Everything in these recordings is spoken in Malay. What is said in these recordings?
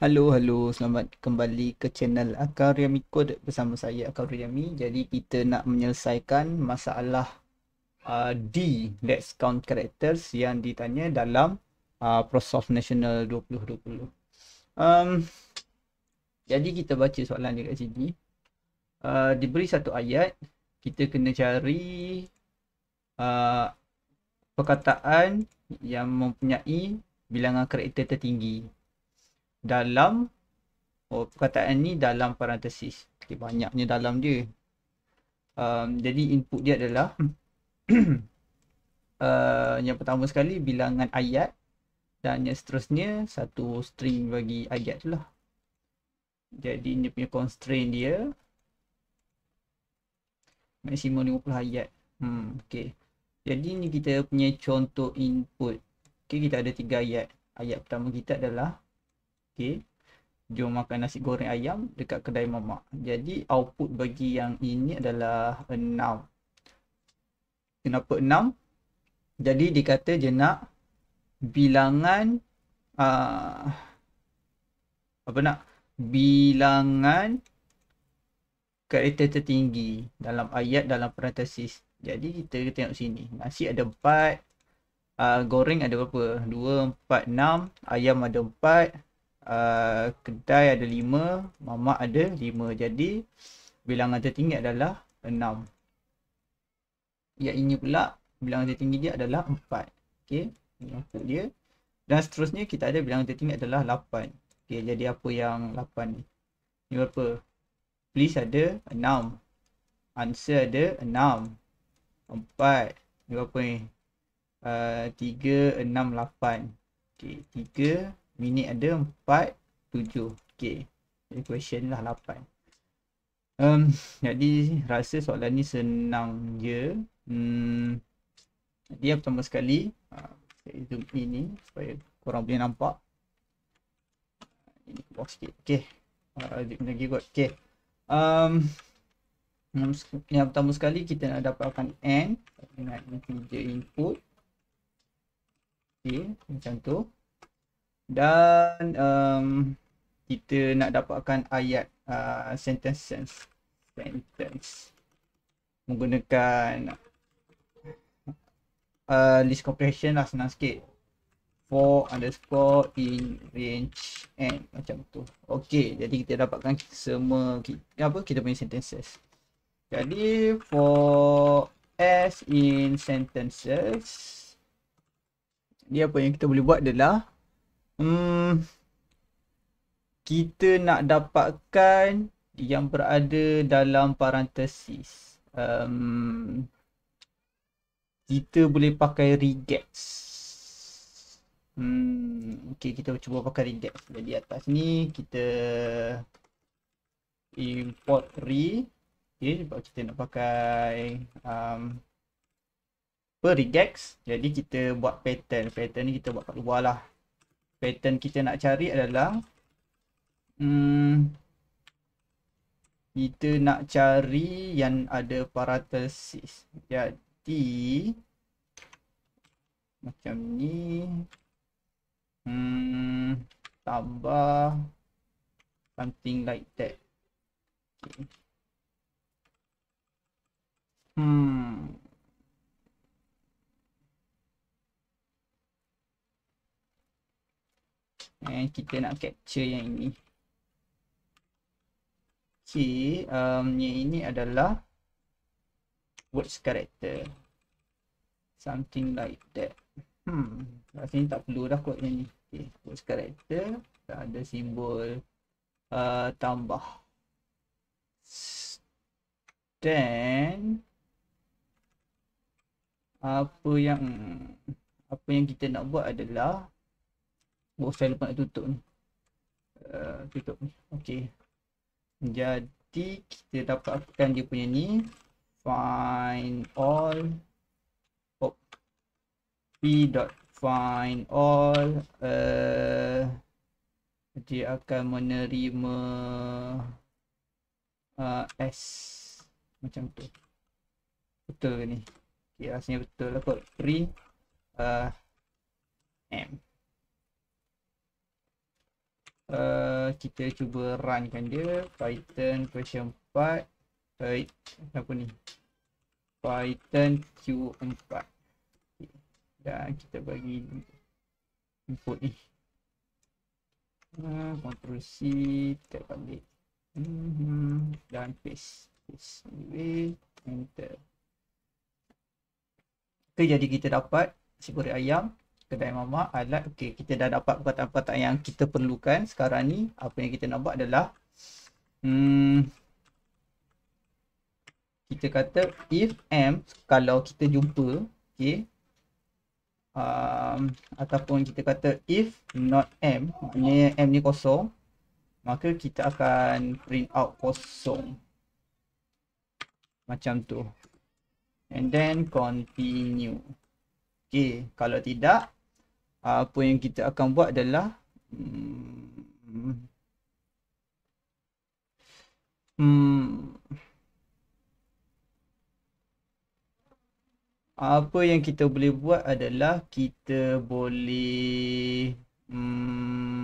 Hello, hello. Selamat kembali ke channel Akariami Code bersama saya Akariami. Jadi kita nak menyelesaikan masalah uh, D, let's count characters yang ditanya dalam uh, Prosoft National 2020. Um, jadi kita baca soalan dia kat sini. Uh, diberi satu ayat, kita kena cari uh, perkataan yang mempunyai bilangan karakter tertinggi dalam oh, perkataan ni dalam parentesis okay, banyaknya dalam dia um, jadi input dia adalah uh, yang pertama sekali bilangan ayat dan yang seterusnya satu string bagi ayat tu lah jadi dia punya constraint dia maksimum 50 ayat hmm, okay. jadi ni kita punya contoh input okay, kita ada tiga ayat ayat pertama kita adalah okay, jom makan nasi goreng ayam dekat kedai mamak. Jadi output bagi yang ini adalah 6. Kenapa 6? Jadi dikata je nak bilangan uh, apa nak bilangan kereta tertinggi dalam ayat dalam parentesis. Jadi kita tengok sini. Nasi ada 4. Uh, ah, goreng ada berapa? 2, 4, 6. Ayam ada 4 uh, kedai ada lima, mamak ada lima, Jadi bilangan tertinggi adalah enam. Yang ini pula bilangan tertinggi dia adalah 4. Okey. dia. Dan seterusnya kita ada bilangan tertinggi adalah lapan, Okey, jadi apa yang lapan? ni? Ni berapa? Please ada enam, Answer ada enam, empat, ini berapa ni? Uh, 3, 6, 8. Okey, 3, Minit ada 4, 7. Okay. Equation lah 8. Um, jadi rasa soalan ni senang je. Hmm, dia pertama sekali. Uh, saya zoom ini supaya korang boleh nampak. Ini box sikit. Okay. Uh, zoom lagi kot. Okay. Um, yang pertama sekali kita nak dapatkan N dengan integer input. Okay, macam tu dan um, kita nak dapatkan ayat uh, sentence sense sentence menggunakan uh, list compression lah senang sikit for underscore in range and macam tu okey jadi kita dapatkan semua kita, apa kita punya sentences jadi for s in sentences dia apa yang kita boleh buat adalah Hmm, kita nak dapatkan yang berada dalam parantesis. Um, kita boleh pakai regex. Hmm, okay, kita cuba pakai regex di atas ni. Kita import re. Okay, sebab kita nak pakai um, per regex. Jadi kita buat pattern. Pattern ni kita buat kat luar lah pattern kita nak cari adalah hmm, kita nak cari yang ada paratesis jadi macam ni hmm, tambah something like that okay. hmm And eh, kita nak capture yang ini. Okay, um, yang ini adalah words character. Something like that. Hmm, rasa ni tak perlu dah kot yang ni. Okay, words character. Tak ada simbol uh, tambah. Then, apa yang apa yang kita nak buat adalah box saya lupa nak tutup ni uh, tutup ni ok jadi kita dapatkan dia punya ni find all oh p dot find all uh, dia akan menerima uh, s macam tu betul ke ni ok rasanya betul lah kot 3 uh, m uh, kita cuba run kan dia python version 4 right eh, apa ni python q4 okay. dan kita bagi input ni uh, control c kita balik mm-hmm. dan paste paste anyway enter okay, jadi kita dapat si ayam kedai Mama alat okey kita dah dapat perkataan-perkataan yang kita perlukan sekarang ni apa yang kita nak buat adalah hmm kita kata if m kalau kita jumpa okey um, ataupun kita kata if not m maknanya m ni kosong maka kita akan print out kosong macam tu and then continue Okay, kalau tidak apa yang kita akan buat adalah hmm, hmm, apa yang kita boleh buat adalah kita boleh hmm,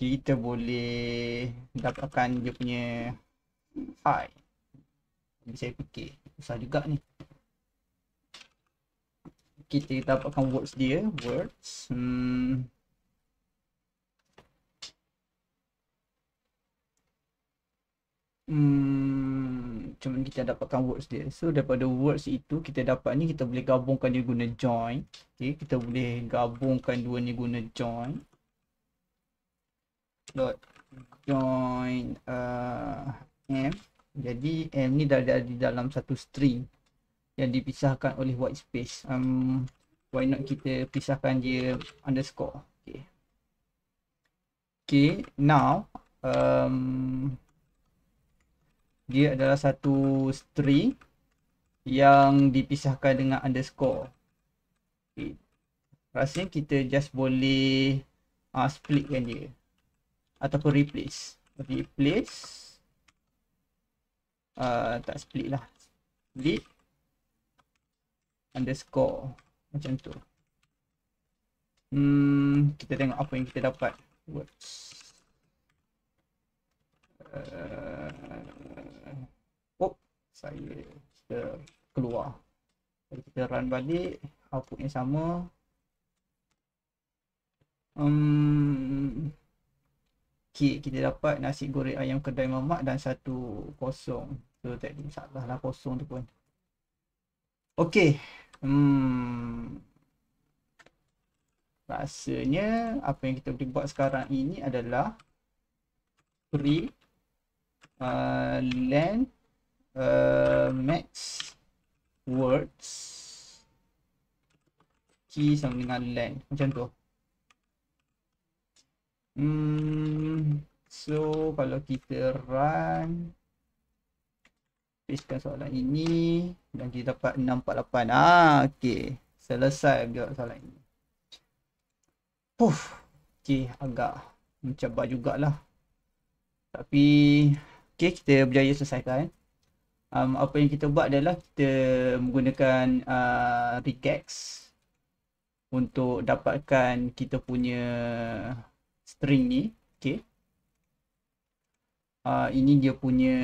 kita boleh dapatkan dia punya file jadi saya fikir susah juga ni kita dapatkan words dia words hmm. Hmm, cuma kita dapatkan words dia so daripada words itu kita dapat ni kita boleh gabungkan dia guna join okay, kita boleh gabungkan dua ni guna join dot join uh, m jadi m ni dah ada di dalam satu string yang dipisahkan oleh white space um, why not kita pisahkan dia underscore okay. Okay, now um, dia adalah satu string yang dipisahkan dengan underscore. Okay. Rasanya kita just boleh uh, splitkan dia ataupun replace replace uh, tak split lah split underscore macam tu hmm, kita tengok apa yang kita dapat words uh, oh saya kita keluar Jadi kita run balik output yang sama um, kek kita dapat nasi goreng ayam kedai mamak dan satu kosong tu tak tadi salah lah kosong tu pun okey hmm rasanya apa yang kita boleh buat sekarang ini adalah free uh, len uh, max words key sama dengan len macam tu Hmm, so kalau kita run Paste soalan ini Dan kita dapat 648 Ah, okey Selesai juga soalan ini Puff Okey, agak mencabar jugalah Tapi Okey, kita berjaya selesaikan um, Apa yang kita buat adalah Kita menggunakan uh, Regex Untuk dapatkan kita punya string ni okay. uh, ini dia punya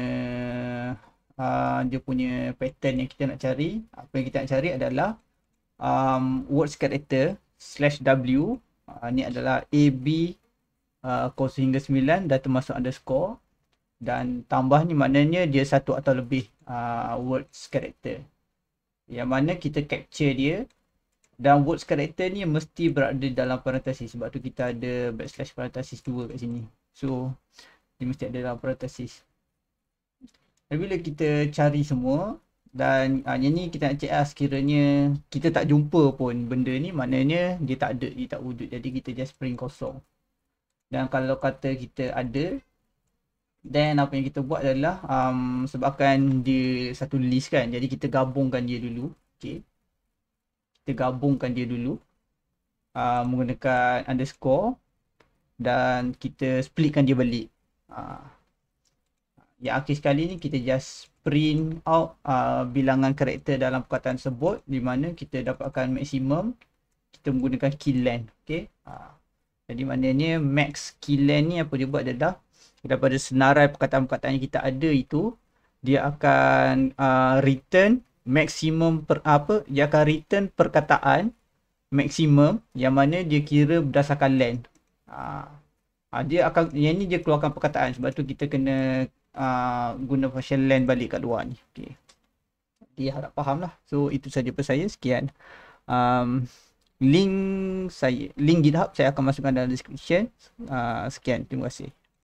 uh, dia punya pattern yang kita nak cari apa yang kita nak cari adalah um words character slash w uh, ah, ni adalah ab kos uh, hingga 9 dah termasuk underscore dan tambah ni maknanya dia satu atau lebih uh, words character yang mana kita capture dia dan words character ni mesti berada dalam parenthesis sebab tu kita ada backslash parenthesis 2 kat sini so dia mesti ada dalam parenthesis dan bila kita cari semua dan ha, yang ni kita nak check lah sekiranya kita tak jumpa pun benda ni maknanya dia tak ada, dia tak wujud jadi kita just print kosong dan kalau kata kita ada then apa yang kita buat adalah um, sebabkan dia satu list kan jadi kita gabungkan dia dulu okay kita gabungkan dia dulu uh, menggunakan underscore dan kita splitkan dia balik uh, yang akhir sekali ni kita just print out uh, bilangan karakter dalam perkataan sebut di mana kita dapatkan maksimum kita menggunakan key length okay? uh, jadi maknanya max key length ni apa dia buat adalah daripada senarai perkataan-perkataan yang kita ada itu dia akan uh, return maksimum per apa dia akan return perkataan maksimum yang mana dia kira berdasarkan length ha, dia akan yang ni dia keluarkan perkataan sebab tu kita kena ha, guna function length balik kat luar ni okey dia harap faham lah so itu saja pun saya sekian um, link saya link github saya akan masukkan dalam description uh, sekian terima kasih